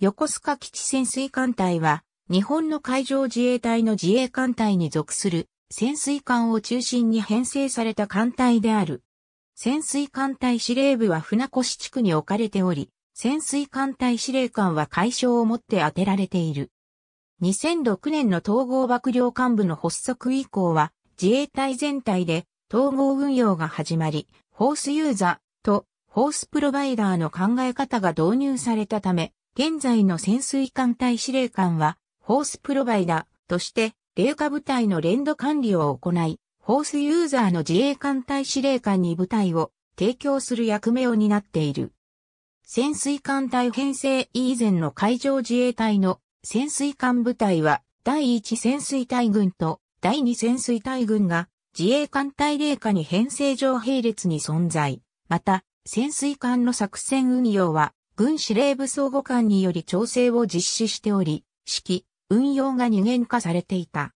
横須賀基地潜水艦隊は、日本の海上自衛隊の自衛艦隊に属する潜水艦を中心に編成された艦隊である。潜水艦隊司令部は船越地区に置かれており、潜水艦隊司令官は解消をもって当てられている。2006年の統合幕僚幹部の発足以降は、自衛隊全体で統合運用が始まり、ホースユーザーとホースプロバイダーの考え方が導入されたため、現在の潜水艦隊司令官は、ホースプロバイダーとして、霊下部隊の連動管理を行い、ホースユーザーの自衛艦隊司令官に部隊を提供する役目を担っている。潜水艦隊編成以前の海上自衛隊の潜水艦部隊は、第1潜水隊軍と第2潜水隊軍が自衛艦隊霊下に編成上並列に存在。また、潜水艦の作戦運用は、軍司令部相互官により調整を実施しており、指揮、運用が二元化されていた。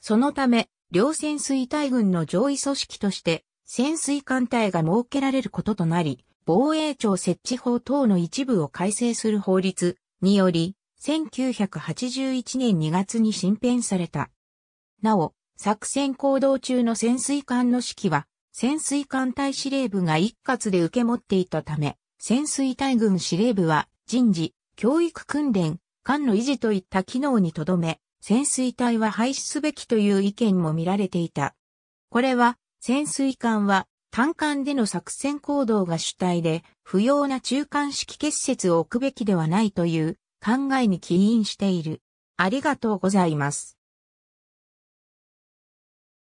そのため、両潜水隊軍の上位組織として、潜水艦隊が設けられることとなり、防衛庁設置法等の一部を改正する法律により、1981年2月に新編された。なお、作戦行動中の潜水艦の指揮は、潜水艦隊司令部が一括で受け持っていたため、潜水隊軍司令部は人事、教育訓練、艦の維持といった機能にとどめ、潜水隊は廃止すべきという意見も見られていた。これは、潜水艦は単艦での作戦行動が主体で、不要な中間式結節を置くべきではないという考えに起因している。ありがとうございます。